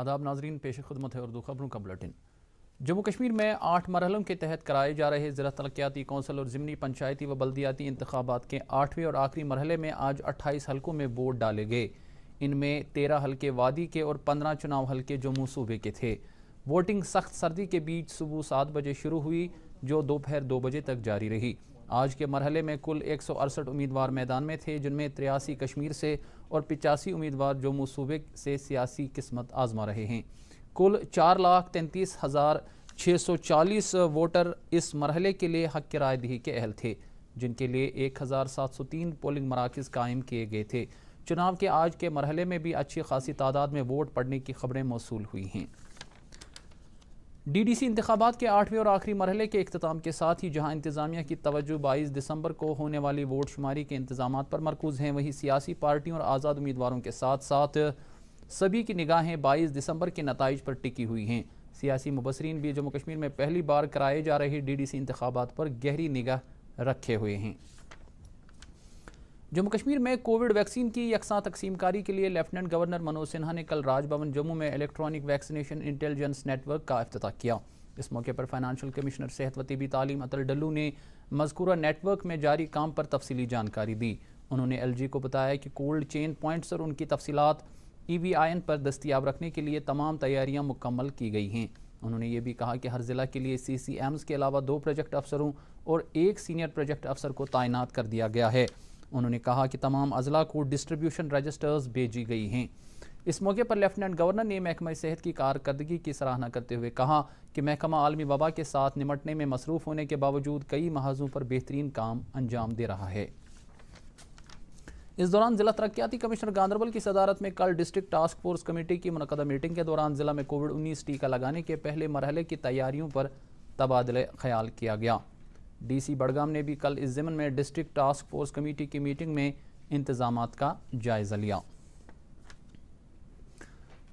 आदाब नाजरीन पेश खदमत है उर्दू खबरों का बुलेटिन जम्मू कश्मीर में आठ मरहलों के तहत कराए जा रहे ज़रा तलकियाती कौंसल और ज़मनी पंचायती व बल्दियाती इंतबात के आठवें और आखिरी मरहले में आज अट्ठाईस हल्कों में वोट डाले गए इनमें तेरह हल्के वादी के और पंद्रह चुनाव हल्के जम्मू सूबे के थे वोटिंग सख्त सर्दी के बीच सुबह सात बजे शुरू हुई जो दोपहर दो बजे तक जारी रही आज के मरहले में कुल एक सौ अड़सठ उम्मीदवार मैदान में थे जिनमें तिरासी कश्मीर से और पिचासी उम्मीदवार जम्मू सूबे से सियासी किस्मत आजमा रहे हैं कुल चार लाख तैंतीस हज़ार छः सौ चालीस वोटर इस मरहले के लिए हक रायदही के अहल थे जिनके लिए एक हज़ार सात सौ तीन पोलिंग मराकज़ कायम किए गए थे चुनाव के आज के मरहले में भी अच्छी खासी तादाद में वोट पड़ने की खबरें मौसू हुई हैं डी डी सी इंतबात के आठवें और आखिरी मरहले के अख्ताम के साथ ही जहाँ इंतजामिया की तवज्जो बाईस दिसंबर को होने वाली वोट शुमारी के इंतजाम पर मरकूज हैं वहीं सियासी पार्टियों और आज़ाद उम्मीदवारों के साथ साथ सभी की निगाहें बाईस दिसंबर के नतज पर टिकी हुई हैं सियासी मुबसरीन भी जम्मू कश्मीर में पहली बार कराए जा रहे डी डी सी इंतबात पर गहरी निगाह रखे हुए हैं जम्मू कश्मीर में कोविड वैक्सीन की यकसा तकसीमकारी के लिए लेफ्टिनेंट गवर्नर मनोज सिन्हा ने कल राजभवन जम्मू में इलेक्ट्रॉनिक वैक्सीनेशन इंटेलिजेंस नेटवर्क का अफ्त किया इस मौके पर फाइनेंशियल कमिश्नर सेहत व तबी तालीम अतल डल्लू ने मजकूरा नेटवर्क में जारी काम पर तफसली जानकारी दी उन्होंने एल जी को बताया कि कोल्ड चेन पॉइंट्स और उनकी तफसीत ई वी आई एन पर दस्तियाब रखने के लिए तमाम तैयारियाँ मुकम्मल की गई हैं उन्होंने ये भी कहा कि हर ज़िला के लिए सी सी एम्स के अलावा दो प्रोजेक्ट अफसरों और एक सीनियर प्रोजेक्ट अफसर को तैनात कर दिया गया है उन्होंने कहा कि तमाम अजला को डिस्ट्रीब्यूशन रजिस्टर्स भेजी गई हैं इस मौके पर लेफ्टिनेंट गवर्नर ने महकमा सेहत की कारकर्दगी की सराहना करते हुए कहा कि महकमा आलमी वबा के साथ निमटने में मसरूफ़ होने के बावजूद कई महाजों पर बेहतरीन काम अंजाम दे रहा है इस दौरान जिला तरक्याती कमिश्नर गांधरबल की सदारत में कल डिस्ट्रिक्ट टास्क फोर्स कमेटी की मनदा मीटिंग के दौरान जिला में कोविड उन्नीस टीका लगाने के पहले मरहले की तैयारियों पर तबादले ख्याल किया गया डीसी बड़गाम ने भी कल इस ज़मन में डिस्ट्रिक्ट टास्क फोर्स कमेटी की मीटिंग में इंतजाम का जायज़ा लिया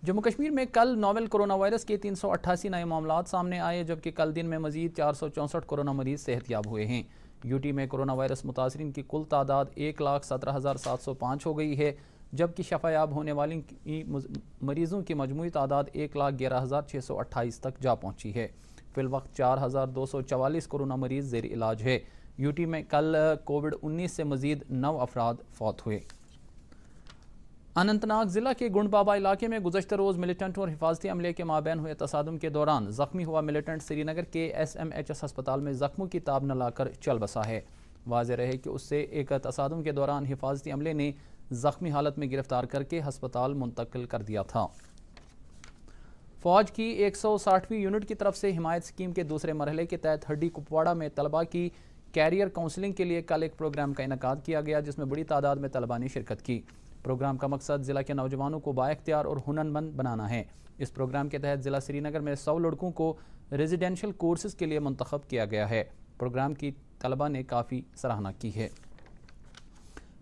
जम्मू कश्मीर में कल नोवेल कोरोना वायरस के तीन सौ अट्ठासी नए मामला सामने आए जबकि कल दिन में मजीद चार सौ चौंसठ कोरोना मरीज सेहतियाब हुए हैं यूटी में कोरोना वायरस मुतासरी की कुल तादाद एक लाख सत्रह हज़ार सात सौ पाँच हो गई है जबकि शफायाब होने वाली मरीज़ों की मजमू तादाद एक लाख ग्यारह हज़ार छः सौ अट्ठाईस तक जा पहुँची है वक्त चार हज़ार दो सौ चवालीस कोरोना मरीज जेर इलाज है यूटी में कल कोविड उन्नीस से मजीद नौ अफराद फौत हुए अनंतनाग ज़िला के गुंडबाबा इलाके में गुजशत रोज़ मिलिटेंट और हिफाजती अमले के माबेन हुए तसादम के दौरान ज़ख्मी हुआ मिलिटेंट श्रीनगर के एस एम एच एस अस्पताल में ज़ख्मों की ताब न लाकर चल बसा है वाज रहे कि उससे एक तसादम के दौरान हिफाजती अमले ने ज़ख्मी हालत में गिरफ़्तार करके हस्पताल मुंतकिल कर दिया था फौज की 160वीं यूनिट की तरफ से हिमायत स्कीम के दूसरे मरहले के तहत हड्डी कुपवाड़ा में तलबा की कैरियर काउंसलिंग के लिए कल एक प्रोग्राम का इनका किया गया जिसमें बड़ी तादाद में तलबा ने शिरकत की प्रोग्राम का मकसद ज़िला के नौजवानों को बाख्तियार और हुनरमंद बनाना है इस प्रोग्राम के तहत ज़िला श्रीनगर में सौ लड़कों को रेजिडेंशल कोर्सेज के लिए मंतखब किया गया है प्रोग्राम की तलबा ने काफ़ी सराहना की है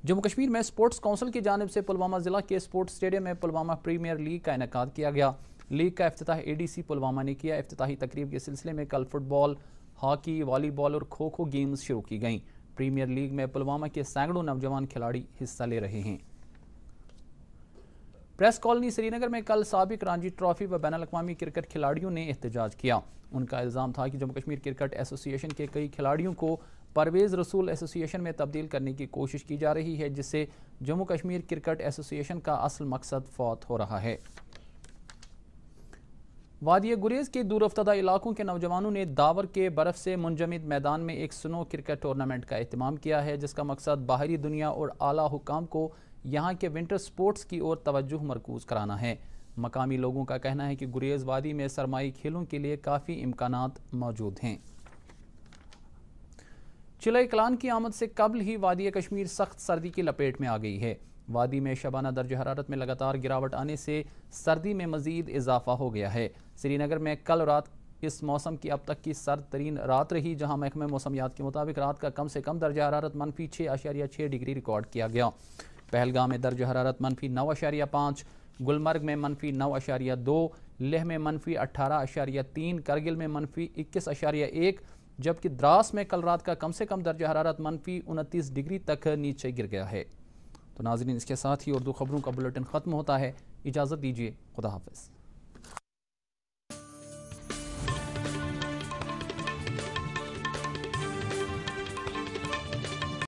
जम्मू कश्मीर में स्पोर्ट्स काउंसिल की जानब से पुलवामा ज़िला के स्पोर्ट्स स्टेडियम में पुलवामा प्रीमियर लीग का इनका किया गया लीग का अफ्ताह एडीसी पुलवामा ने किया अफ्ताही तकरीब के सिलसिले में कल फुटबॉल हॉकी वॉलीबॉल और खो खो गेम्स शुरू की गई प्रीमियर लीग में पुलवामा के सैकड़ों नौजवान खिलाड़ी हिस्सा ले रहे हैं प्रेस कॉलोनी श्रीनगर में कल सबक रांझी ट्रॉफी व बैन अवी क्रिकेट खिलाड़ियों ने एहतजाज किया उनका इल्ज़ाम था कि जम्मू कश्मीर क्रिकेट एसोसिएशन के कई खिलाड़ियों को परवेज़ रसूल एसोसिएशन में तब्दील करने की कोशिश की जा रही है जिससे जम्मू कश्मीर क्रिकेट एसोसिएशन का असल मकसद फौत हो रहा है वादिया गुरेज के दूरफ्तदा इलाकों के नौजवानों ने दावर के बर्फ़ से मुंजमद मैदान में एक स्नो क्रिकेट टूर्नामेंट का अहतमाम किया है जिसका मकसद बाहरी दुनिया और आला हुकाम को यहाँ के विंटर स्पोर्ट्स की ओर तवज्जो मरकूज़ कराना है मकामी लोगों का कहना है कि गुरेज वादी में सरमाई खेलों के लिए काफ़ी इम्कान मौजूद हैं चिलई कलान की आमद से कबल ही वादिया कश्मीर सख्त सर्दी की लपेट में आ गई है वादी में शबाना दर्ज हरारत में लगातार गिरावट आने से सर्दी में मजीद इजाफा हो गया है श्रीनगर में कल रात इस मौसम की अब तक की सर्द तरीन रात रही जहां महकमे मौसमियात के मुताबिक रात का कम से कम दर्ज हरारत मनफी छः आशारिया छः डिग्री रिकॉर्ड किया गया पहलगाम में दर्ज हरारत मनफी नौ आशारिया पाँच गुलमर्ग में मनफी नौ आशारिया दो लेह में मनफी अट्ठारह आशारिया तीन करगिल में मनफी इक्कीस आशारिया एक जबकि द्रास में कल रात का कम से कम दर्ज हरारत मनफी उनतीस डिग्री तक नीचे गिर गया है तो नाजरीन इसके साथ ही उर्दू खबरों का बुलेटिन ख़त्म होता है इजाज़त दीजिए खुदा हाफिज़